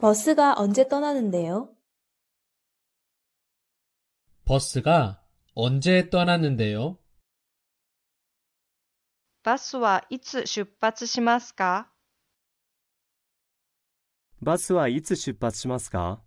버스가언제떠나는데요버스가언제떠나는데요いつ出発しますかバスはいつ出発しますか